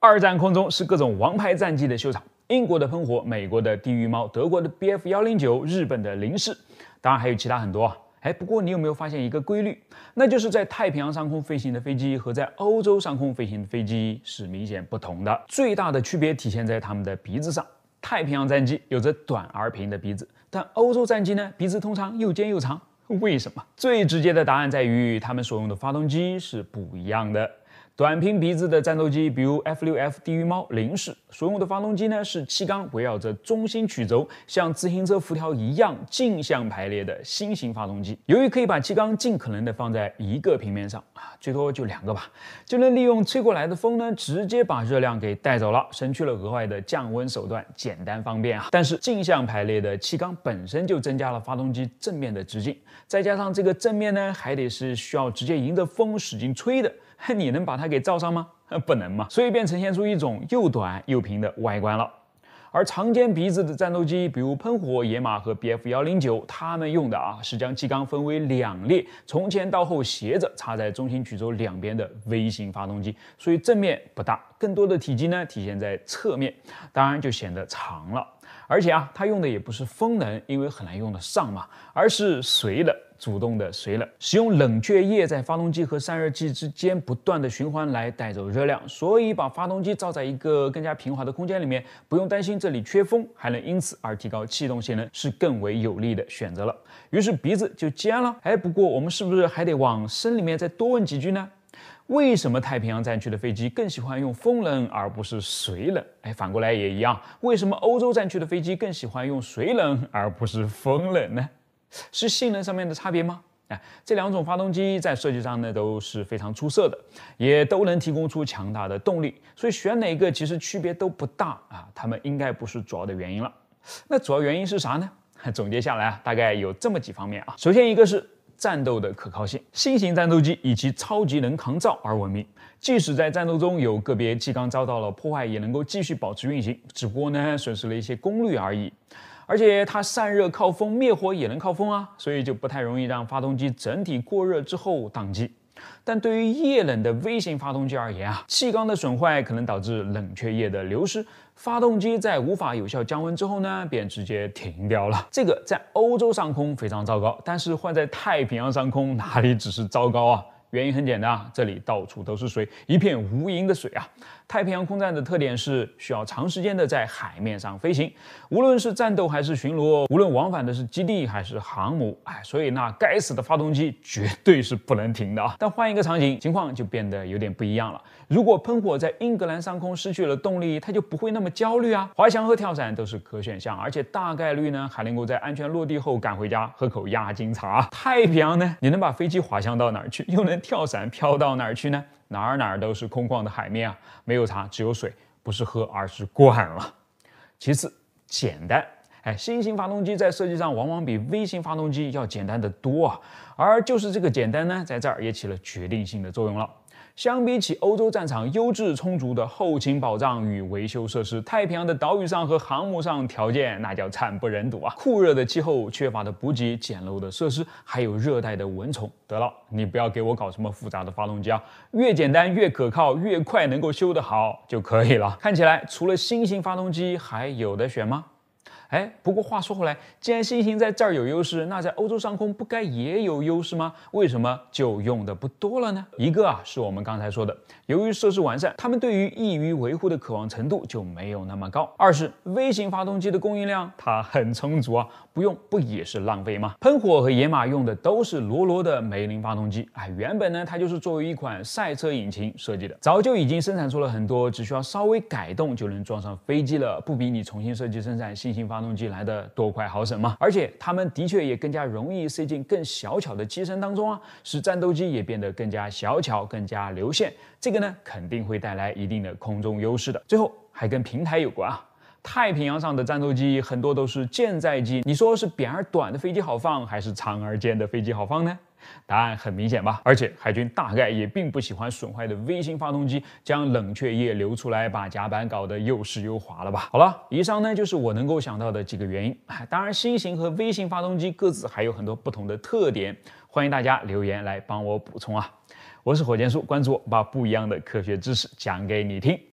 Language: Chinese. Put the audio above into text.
二战空中是各种王牌战机的秀场，英国的喷火，美国的地狱猫，德国的 Bf 幺零九，日本的零式，当然还有其他很多。哎，不过你有没有发现一个规律？那就是在太平洋上空飞行的飞机和在欧洲上空飞行的飞机是明显不同的。最大的区别体现在他们的鼻子上。太平洋战机有着短而平的鼻子，但欧洲战机呢，鼻子通常又尖又长。为什么？最直接的答案在于它们所用的发动机是不一样的。短平鼻子的战斗机，比如 F 六 F 地狱猫零式，所用的发动机呢是气缸围绕着中心曲轴，像自行车辐条一样径向排列的新型发动机。由于可以把气缸尽可能的放在一个平面上啊，最多就两个吧，就能利用吹过来的风呢，直接把热量给带走了，省去了额外的降温手段，简单方便。啊。但是镜像排列的气缸本身就增加了发动机正面的直径，再加上这个正面呢，还得是需要直接迎着风使劲吹的。你能把它给罩上吗？不能嘛，所以便呈现出一种又短又平的外观了。而长尖鼻子的战斗机，比如喷火、野马和 Bf 幺零九，他们用的啊是将机缸分为两列，从前到后斜着插在中心曲轴两边的 V 型发动机，所以正面不大，更多的体积呢体现在侧面，当然就显得长了。而且啊，它用的也不是风能，因为很难用得上嘛，而是随了主动的随了，使用冷却液在发动机和散热器之间不断的循环来带走热量，所以把发动机罩在一个更加平滑的空间里面，不用担心这里缺风，还能因此而提高气动性能，是更为有利的选择了。于是鼻子就尖了，哎，不过我们是不是还得往深里面再多问几句呢？为什么太平洋战区的飞机更喜欢用风冷而不是水冷？哎，反过来也一样。为什么欧洲战区的飞机更喜欢用水冷而不是风冷呢？是性能上面的差别吗？啊，这两种发动机在设计上呢都是非常出色的，也都能提供出强大的动力。所以选哪个其实区别都不大啊。它们应该不是主要的原因了。那主要原因是啥呢？总结下来大概有这么几方面啊。首先一个是。战斗的可靠性，新型战斗机以其超级能抗造而闻名。即使在战斗中有个别机缸遭到了破坏，也能够继续保持运行，只不过呢损失了一些功率而已。而且它散热靠风，灭火也能靠风啊，所以就不太容易让发动机整体过热之后宕机。但对于液冷的微型发动机而言啊，气缸的损坏可能导致冷却液的流失，发动机在无法有效降温之后呢，便直接停掉了。这个在欧洲上空非常糟糕，但是换在太平洋上空，哪里只是糟糕啊？原因很简单，这里到处都是水，一片无垠的水啊。太平洋空战的特点是需要长时间的在海面上飞行，无论是战斗还是巡逻，无论往返的是基地还是航母，哎，所以那该死的发动机绝对是不能停的啊！但换一个场景，情况就变得有点不一样了。如果喷火在英格兰上空失去了动力，它就不会那么焦虑啊！滑翔和跳伞都是可选项，而且大概率呢还能够在安全落地后赶回家喝口压惊茶。太平洋呢，你能把飞机滑翔到哪儿去？又能跳伞飘到哪儿去呢？哪儿哪儿都是空旷的海面啊，没有茶，只有水，不是喝而是惯了。其次，简单。新型发动机在设计上往往比微型发动机要简单的多啊，而就是这个简单呢，在这儿也起了决定性的作用了。相比起欧洲战场优质充足的后勤保障与维修设施，太平洋的岛屿上和航母上条件那叫惨不忍睹啊，酷热的气候、缺乏的补给、简陋的设施，还有热带的蚊虫。得了，你不要给我搞什么复杂的发动机啊，越简单越可靠，越快能够修得好就可以了。看起来除了新型发动机，还有的选吗？哎，不过话说回来，既然新型在这儿有优势，那在欧洲上空不该也有优势吗？为什么就用的不多了呢？一个啊，是我们刚才说的，由于设施完善，他们对于易于维护的渴望程度就没有那么高。二是微型发动机的供应量它很充足啊，不用不也是浪费吗？喷火和野马用的都是罗罗的梅林发动机，哎，原本呢它就是作为一款赛车引擎设计的，早就已经生产出了很多，只需要稍微改动就能装上飞机了，不比你重新设计生产新型发发动机来的多快好省吗？而且它们的确也更加容易塞进更小巧的机身当中啊，使战斗机也变得更加小巧、更加流线。这个呢，肯定会带来一定的空中优势的。最后还跟平台有关啊。太平洋上的战斗机很多都是舰载机，你说是扁而短的飞机好放，还是长而尖的飞机好放呢？答案很明显吧。而且海军大概也并不喜欢损坏的微型发动机将冷却液流出来，把甲板搞得又湿又滑了吧。好了，以上呢就是我能够想到的几个原因。当然，新型和微型发动机各自还有很多不同的特点，欢迎大家留言来帮我补充啊。我是火箭叔，关注我，把不一样的科学知识讲给你听。